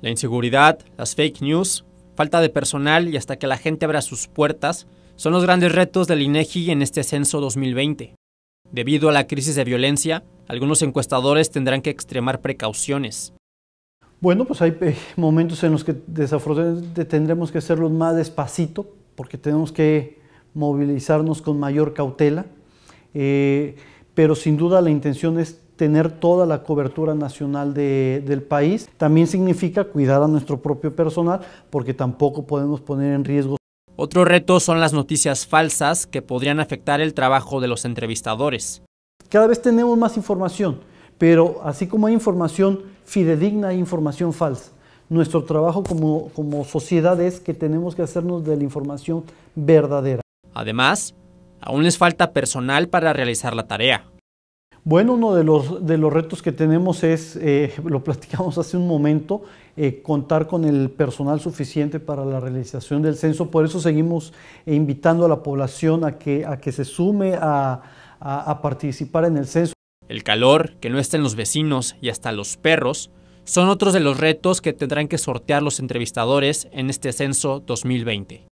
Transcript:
La inseguridad, las fake news, falta de personal y hasta que la gente abra sus puertas son los grandes retos del INEGI e en este censo 2020. Debido a la crisis de violencia, algunos encuestadores tendrán que extremar precauciones. Bueno, pues hay eh, momentos en los que desafortunadamente tendremos que hacerlo más despacito porque tenemos que movilizarnos con mayor cautela, eh, pero sin duda la intención es tener toda la cobertura nacional del país. También significa cuidar a nuestro propio personal porque tampoco podemos poner en riesgo. Otro reto son las noticias falsas que podrían afectar el trabajo de los entrevistadores. Cada vez tenemos más información, pero así como hay información fidedigna, hay información falsa. Nuestro trabajo como, como sociedad es que tenemos que hacernos de la información verdadera. Además, aún les falta personal para realizar la tarea. Bueno, uno de los, retos que tenemos es, eh, lo platicamos hace un momento, eh, contar con el personal suficiente para la realización del censo. Por eso seguimos eh, invitando a la población a que, se sume a, a participar en el censo. El calor, que no estén los vecinos y hasta los perros, son otros de los retos que tendrán que sortear los entrevistadores en este censo 2020.